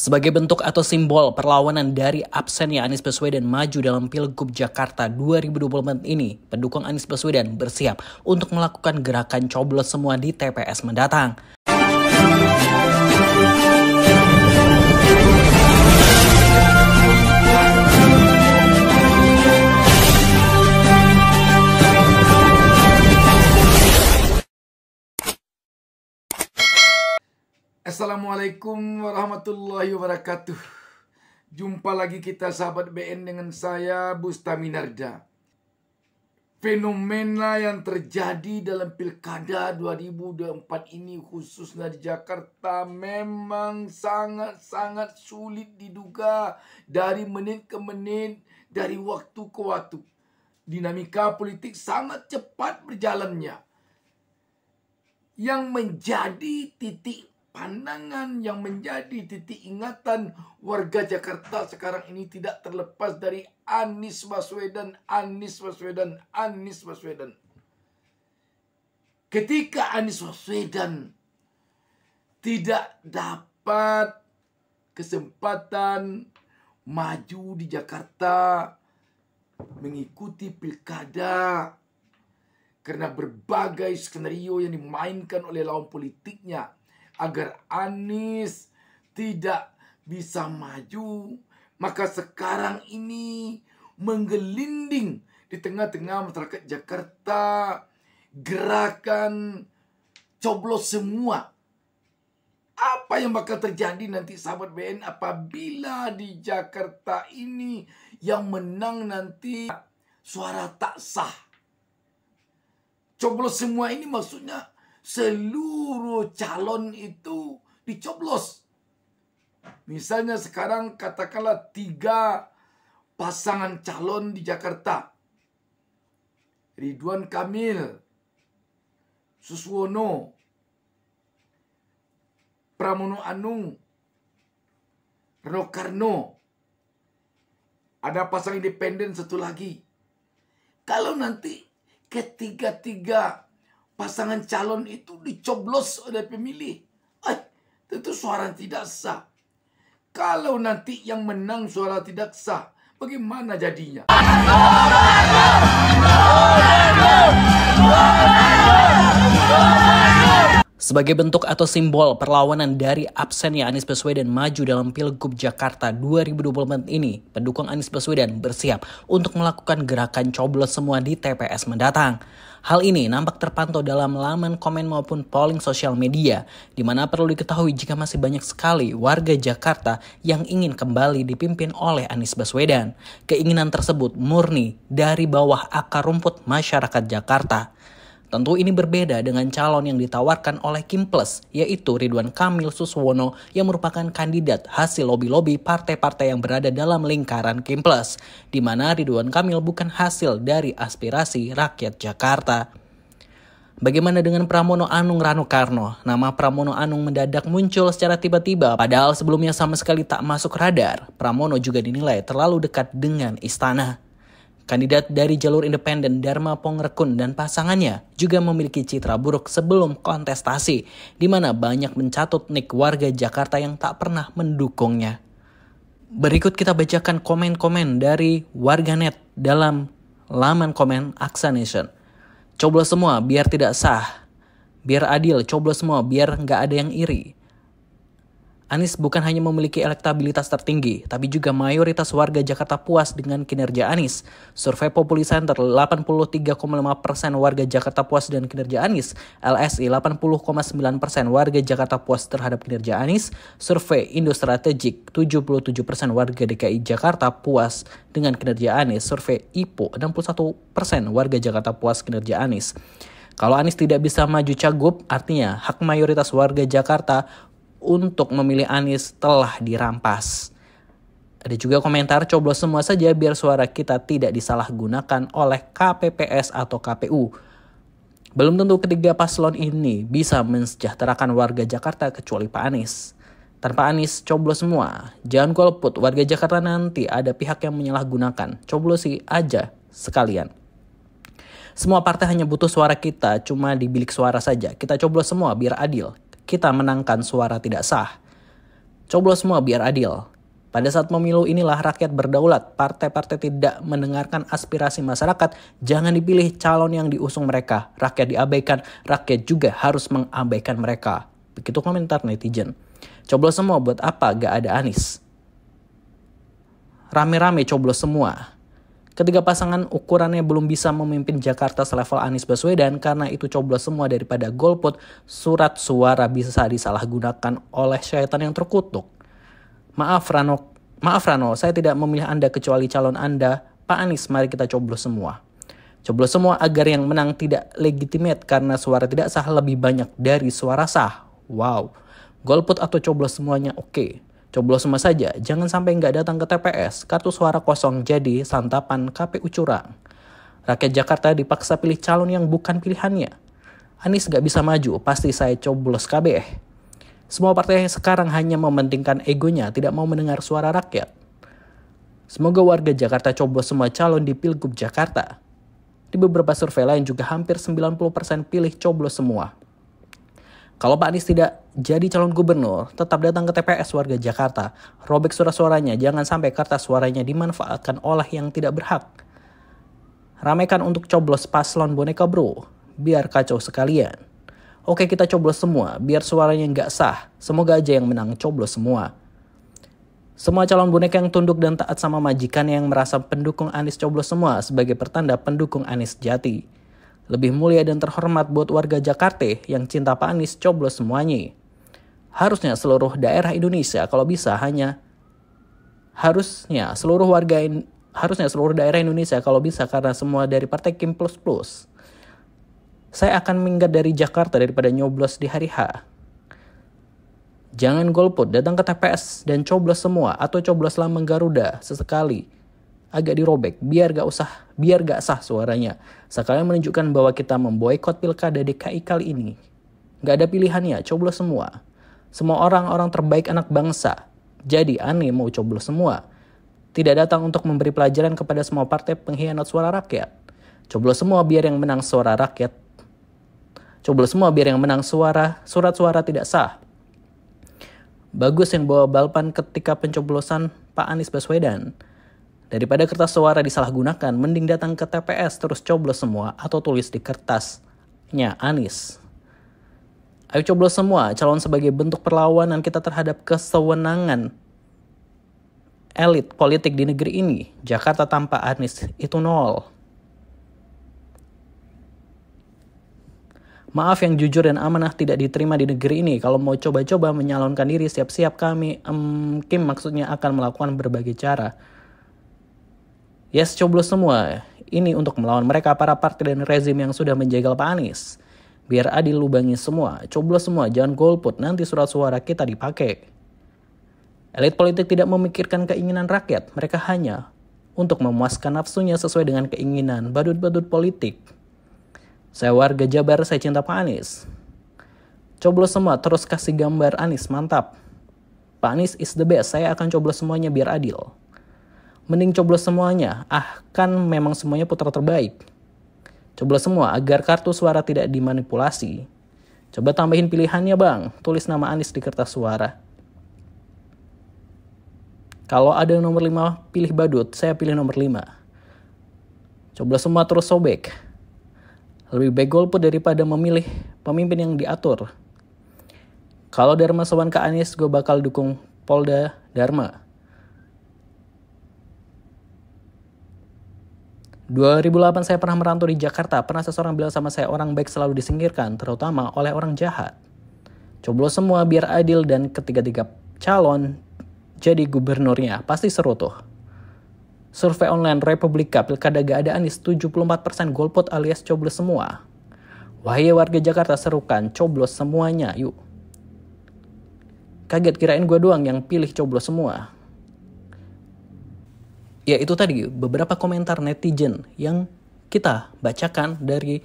Sebagai bentuk atau simbol perlawanan dari absennya Anies Baswedan maju dalam Pilgub Jakarta 2024 ini, pendukung Anies Baswedan bersiap untuk melakukan gerakan coblos semua di TPS mendatang. Assalamualaikum warahmatullahi wabarakatuh. Jumpa lagi kita sahabat BN dengan saya Bustami Narda. Fenomena yang terjadi dalam Pilkada 2024 ini khususnya di Jakarta memang sangat-sangat sulit diduga dari menit ke menit, dari waktu ke waktu. Dinamika politik sangat cepat berjalannya yang menjadi titik pandangan yang menjadi titik ingatan warga Jakarta sekarang ini tidak terlepas dari Anies Baswedan, Anies Baswedan, Anies Baswedan. Ketika Anies Baswedan tidak dapat kesempatan maju di Jakarta mengikuti pilkada karena berbagai skenario yang dimainkan oleh lawan politiknya agar Anies tidak bisa maju, maka sekarang ini menggelinding di tengah-tengah masyarakat Jakarta gerakan coblos semua. Apa yang bakal terjadi nanti sahabat BN apabila di Jakarta ini yang menang nanti suara tak sah. Coblos semua ini maksudnya seluruh calon itu dicoblos. Misalnya sekarang katakanlah tiga pasangan calon di Jakarta. Ridwan Kamil, Suswono, Pramono Anung, Rokarno. Ada pasangan independen satu lagi. Kalau nanti ketiga-tiga pasangan calon itu dicoblos oleh pemilih. Eh, tentu suara tidak sah. Kalau nanti yang menang suara tidak sah, bagaimana jadinya? Sebagai bentuk atau simbol perlawanan dari absennya Anies Baswedan maju dalam Pilgub Jakarta 2024 ini, pendukung Anies Baswedan bersiap untuk melakukan gerakan coblos semua di TPS mendatang. Hal ini nampak terpantau dalam laman komen maupun polling sosial media, di mana perlu diketahui jika masih banyak sekali warga Jakarta yang ingin kembali dipimpin oleh Anies Baswedan. Keinginan tersebut murni dari bawah akar rumput masyarakat Jakarta. Tentu ini berbeda dengan calon yang ditawarkan oleh Kim Plus, yaitu Ridwan Kamil Suswono yang merupakan kandidat hasil lobi-lobi partai-partai yang berada dalam lingkaran Kim Plus, di mana Ridwan Kamil bukan hasil dari aspirasi rakyat Jakarta. Bagaimana dengan Pramono Anung Rano Karno? Nama Pramono Anung mendadak muncul secara tiba-tiba, padahal sebelumnya sama sekali tak masuk radar. Pramono juga dinilai terlalu dekat dengan istana. Kandidat dari jalur independen Dharma Pongrekun dan pasangannya juga memiliki citra buruk sebelum kontestasi, di mana banyak mencatut nik warga Jakarta yang tak pernah mendukungnya. Berikut kita bacakan komen-komen dari warganet dalam laman komen Aksa Nation. Coblos semua biar tidak sah. Biar adil, coblos semua biar nggak ada yang iri. Anies bukan hanya memiliki elektabilitas tertinggi, tapi juga mayoritas warga Jakarta puas dengan kinerja Anies. Survei Populi Center, 83,5 persen warga Jakarta puas dengan kinerja Anies. LSI, 80,9 persen warga Jakarta puas terhadap kinerja Anies. Survei Indo Strategik, 77 persen warga DKI Jakarta puas dengan kinerja Anies. Survei IPO, 61 persen warga Jakarta puas kinerja Anies. Kalau Anies tidak bisa maju cagup, artinya hak mayoritas warga Jakarta untuk memilih Anies telah dirampas. Ada juga komentar coblos semua saja biar suara kita tidak disalahgunakan oleh KPPS atau KPU. Belum tentu ketiga paslon ini bisa mensejahterakan warga Jakarta kecuali Pak Anies. Tanpa Anies, coblos semua. Jangan golput, warga Jakarta nanti ada pihak yang menyalahgunakan. sih aja sekalian. Semua partai hanya butuh suara kita, cuma di bilik suara saja. Kita coblos semua biar adil kita menangkan suara tidak sah. Coblos semua biar adil. Pada saat memilu inilah rakyat berdaulat, partai-partai tidak mendengarkan aspirasi masyarakat, jangan dipilih calon yang diusung mereka. Rakyat diabaikan, rakyat juga harus mengabaikan mereka. Begitu komentar netizen. Coblos semua buat apa gak ada Anis? Rame-rame coblos semua. Ketiga pasangan ukurannya belum bisa memimpin Jakarta selevel Anies Baswedan karena itu coblos semua daripada golput surat suara bisa disalahgunakan oleh syaitan yang terkutuk. Maaf Rano, maaf Rano, saya tidak memilih Anda kecuali calon Anda, Pak Anies, mari kita coblos semua. Coblos semua agar yang menang tidak legitimate karena suara tidak sah lebih banyak dari suara sah. Wow, golput atau coblos semuanya oke. Okay. Coblos semua saja, jangan sampai nggak datang ke TPS, kartu suara kosong jadi santapan KPU curang. Rakyat Jakarta dipaksa pilih calon yang bukan pilihannya. Anies nggak bisa maju, pasti saya coblos KB. E. Semua partai sekarang hanya mementingkan egonya, tidak mau mendengar suara rakyat. Semoga warga Jakarta coblos semua calon di Pilgub Jakarta. Di beberapa survei lain juga hampir 90% pilih coblos semua. Kalau Pak Anies tidak jadi calon gubernur, tetap datang ke TPS warga Jakarta. Robek surat-suaranya, jangan sampai kertas suaranya dimanfaatkan oleh yang tidak berhak. Ramekan untuk coblos paslon boneka bro, biar kacau sekalian. Oke kita coblos semua, biar suaranya nggak sah. Semoga aja yang menang coblos semua. Semua calon boneka yang tunduk dan taat sama majikan yang merasa pendukung Anies coblos semua sebagai pertanda pendukung Anies jati. Lebih mulia dan terhormat buat warga Jakarta yang cinta Pak Anies coblos semuanya. Harusnya seluruh daerah Indonesia kalau bisa hanya harusnya seluruh warga in, harusnya seluruh daerah Indonesia kalau bisa karena semua dari Partai Kim Plus Plus. Saya akan minggat dari Jakarta daripada nyoblos di hari H. Jangan golput, datang ke TPS dan coblos semua atau coblos lambang Garuda sesekali agak dirobek biar gak usah biar gak sah suaranya. Sekalian menunjukkan bahwa kita memboikot pilkada DKI kali ini. Gak ada pilihannya, coblos semua. Semua orang-orang terbaik anak bangsa. Jadi aneh mau coblos semua. Tidak datang untuk memberi pelajaran kepada semua partai pengkhianat suara rakyat. Coblos semua biar yang menang suara rakyat. Coblos semua biar yang menang suara, surat suara tidak sah. Bagus yang bawa balpan ketika pencoblosan Pak Anies Baswedan Daripada kertas suara disalahgunakan, mending datang ke TPS terus coblos semua atau tulis di kertasnya Anis. Ayo coblos semua calon sebagai bentuk perlawanan kita terhadap kesewenangan elit politik di negeri ini. Jakarta tanpa Anis itu nol. Maaf yang jujur dan amanah tidak diterima di negeri ini. Kalau mau coba-coba menyalonkan diri, siap-siap kami, um, Kim maksudnya akan melakukan berbagai cara. Yes, coblos semua. Ini untuk melawan mereka para partai dan rezim yang sudah menjegal Pak Anies. Biar adil lubangi semua, coblos semua, jangan golput, nanti surat suara kita dipakai. Elit politik tidak memikirkan keinginan rakyat, mereka hanya untuk memuaskan nafsunya sesuai dengan keinginan badut-badut politik. Saya warga Jabar, saya cinta Pak Anies. Coblos semua, terus kasih gambar Anies, mantap. Pak Anies is the best, saya akan coblos semuanya biar adil. Mending coblos semuanya, ah kan memang semuanya putra terbaik. Coblos semua agar kartu suara tidak dimanipulasi. Coba tambahin pilihannya bang, tulis nama Anies di kertas suara. Kalau ada nomor 5 pilih badut, saya pilih nomor 5. Coblos semua terus sobek. Lebih baik golput daripada memilih pemimpin yang diatur. Kalau Dharma sowan ke Anies, gue bakal dukung Polda Dharma. 2008 saya pernah merantau di Jakarta, pernah seseorang bilang sama saya orang baik selalu disingkirkan, terutama oleh orang jahat. Coblos semua biar adil dan ketiga-tiga calon jadi gubernurnya, pasti seru tuh. Survei online Republika Pilkada gak ada Anies 74% golput alias coblos semua. Wahai warga Jakarta serukan coblos semuanya yuk. Kaget kirain gue doang yang pilih coblos semua ya itu tadi beberapa komentar netizen yang kita bacakan dari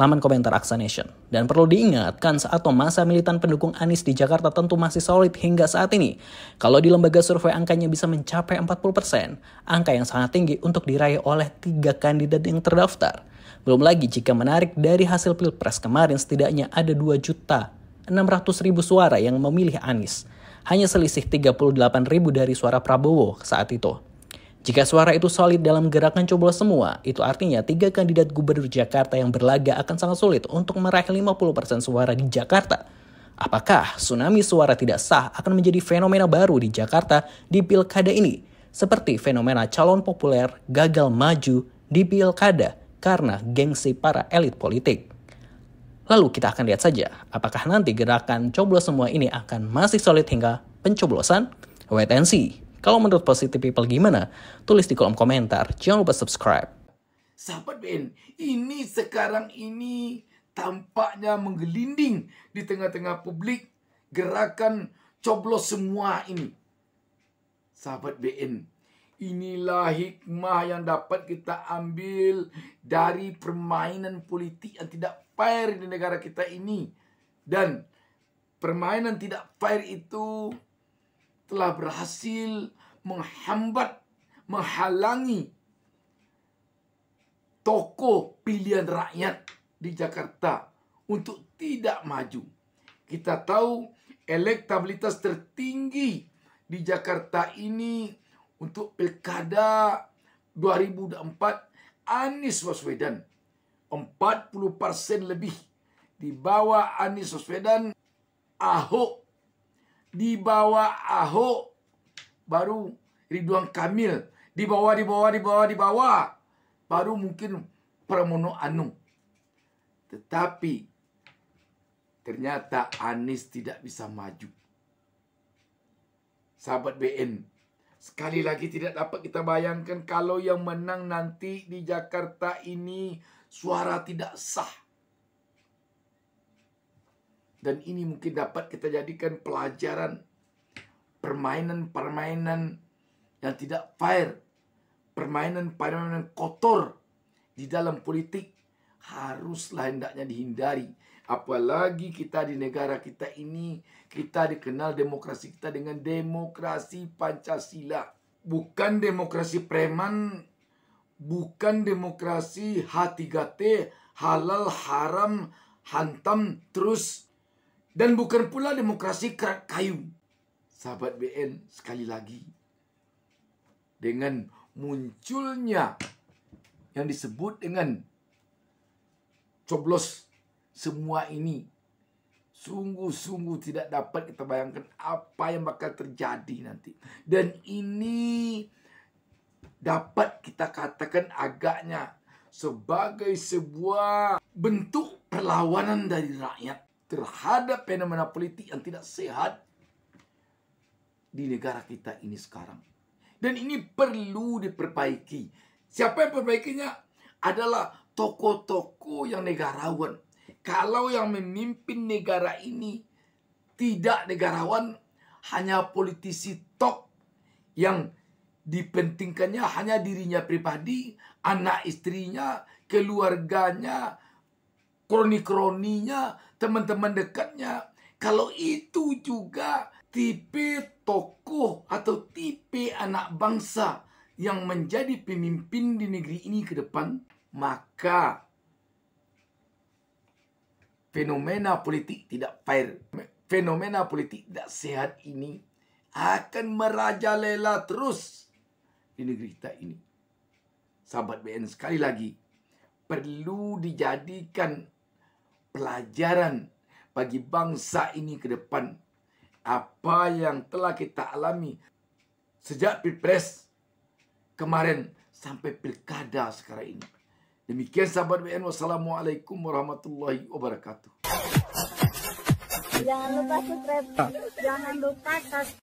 laman komentar Aksa Nation. Dan perlu diingatkan saat masa militan pendukung Anies di Jakarta tentu masih solid hingga saat ini. Kalau di lembaga survei angkanya bisa mencapai 40%, angka yang sangat tinggi untuk diraih oleh tiga kandidat yang terdaftar. Belum lagi jika menarik dari hasil pilpres kemarin setidaknya ada 2 juta 600 ribu suara yang memilih Anies. Hanya selisih 38 ribu dari suara Prabowo saat itu. Jika suara itu solid dalam gerakan coblos semua, itu artinya tiga kandidat gubernur Jakarta yang berlaga akan sangat sulit untuk meraih 50% suara di Jakarta. Apakah tsunami suara tidak sah akan menjadi fenomena baru di Jakarta di pilkada ini? Seperti fenomena calon populer gagal maju di pilkada karena gengsi para elit politik. Lalu kita akan lihat saja apakah nanti gerakan coblos semua ini akan masih solid hingga pencoblosan? Wait and see. Kalau menurut Positive People gimana? Tulis di kolom komentar. Jangan lupa subscribe. Sahabat BN, ini sekarang ini tampaknya menggelinding di tengah-tengah publik gerakan coblos semua ini. Sahabat BN, inilah hikmah yang dapat kita ambil dari permainan politik yang tidak fair di negara kita ini. Dan permainan tidak fair itu telah berhasil menghambat, menghalangi toko pilihan rakyat di Jakarta untuk tidak maju. Kita tahu elektabilitas tertinggi di Jakarta ini untuk pilkada 2004 Anies Waswedan 40% lebih di bawah Anies Waswedan Ahok di bawah Ahok baru Ridwan Kamil di bawah di bawah di bawah di bawah baru mungkin Pramono Anung tetapi ternyata Anies tidak bisa maju sahabat BN sekali lagi tidak dapat kita bayangkan kalau yang menang nanti di Jakarta ini suara tidak sah dan ini mungkin dapat kita jadikan pelajaran permainan-permainan yang tidak fair, permainan-permainan kotor di dalam politik haruslah hendaknya dihindari. Apalagi kita di negara kita ini, kita dikenal demokrasi kita dengan demokrasi Pancasila. Bukan demokrasi preman, bukan demokrasi H3T, halal, haram, hantam, terus dan bukan pula demokrasi kerak kayu. Sahabat BN sekali lagi. Dengan munculnya yang disebut dengan coblos semua ini sungguh-sungguh tidak dapat kita bayangkan apa yang bakal terjadi nanti. Dan ini dapat kita katakan agaknya sebagai sebuah bentuk perlawanan dari rakyat terhadap fenomena politik yang tidak sehat di negara kita ini sekarang. Dan ini perlu diperbaiki. Siapa yang perbaikinya? Adalah toko-toko yang negarawan. Kalau yang memimpin negara ini tidak negarawan, hanya politisi top yang dipentingkannya hanya dirinya pribadi, anak istrinya, keluarganya, kroni-kroninya, teman-teman dekatnya. Kalau itu juga tipe tokoh atau tipe anak bangsa yang menjadi pemimpin di negeri ini ke depan, maka fenomena politik tidak fair, fenomena politik tidak sehat ini akan merajalela terus di negeri kita ini. Sahabat BN sekali lagi perlu dijadikan pelajaran bagi bangsa ini ke depan. Apa yang telah kita alami sejak Pilpres kemarin sampai pilkada sekarang ini. Demikian sahabat BN. Wassalamualaikum warahmatullahi wabarakatuh. Jangan lupa subscribe. Jangan lupa subscribe.